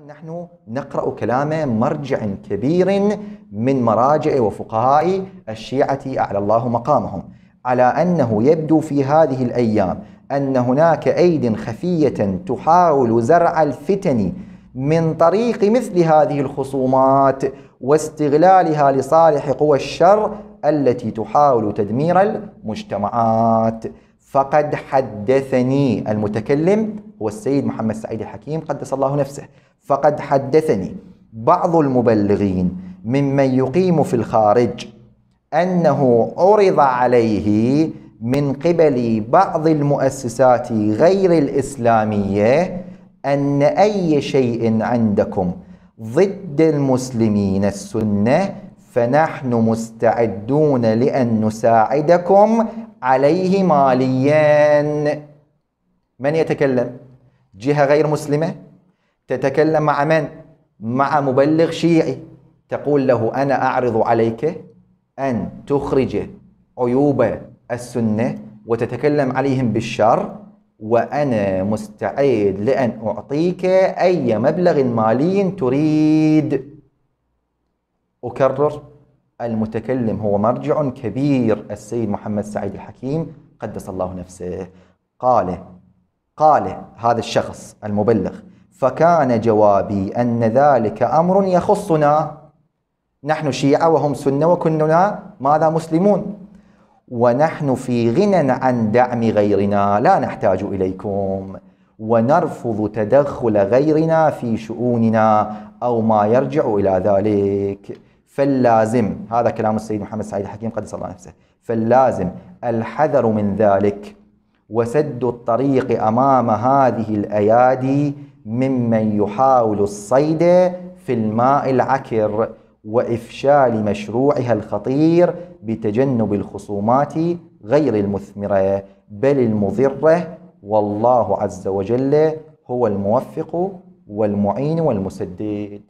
الآن نحن نقرأ كلام مرجع كبير من مراجع وفقهاء الشيعة أعلى الله مقامهم على أنه يبدو في هذه الأيام أن هناك أيد خفية تحاول زرع الفتن من طريق مثل هذه الخصومات واستغلالها لصالح قوى الشر التي تحاول تدمير المجتمعات فقد حدثني المتكلم هو السيد محمد سعيد الحكيم قدس الله نفسه فقد حدثني بعض المبلغين ممن يقيم في الخارج أنه عرض عليه من قبل بعض المؤسسات غير الإسلامية أن أي شيء عندكم ضد المسلمين السنة فنحن مستعدون لأن نساعدكم عليه ماليان من يتكلم جهة غير مسلمة تتكلم مع من مع مبلغ شيعي تقول له أنا أعرض عليك أن تخرج عيوب السنة وتتكلم عليهم بالشر وأنا مستعد لأن أعطيك أي مبلغ مالي تريد أكرر المتكلم هو مرجع كبير السيد محمد سعيد الحكيم قدس الله نفسه قال قال هذا الشخص المبلغ فكان جوابي أن ذلك أمر يخصنا نحن شيعة وهم سنة وكلنا ماذا مسلمون ونحن في غنى عن دعم غيرنا لا نحتاج إليكم ونرفض تدخل غيرنا في شؤوننا أو ما يرجع إلى ذلك فاللازم هذا كلام السيد محمد سعيد الحكيم قدس الله نفسه فاللازم الحذر من ذلك وسد الطريق أمام هذه الأيادي ممن يحاول الصيد في الماء العكر وإفشال مشروعها الخطير بتجنب الخصومات غير المثمرة بل المضرة والله عز وجل هو الموفق والمعين والمسدد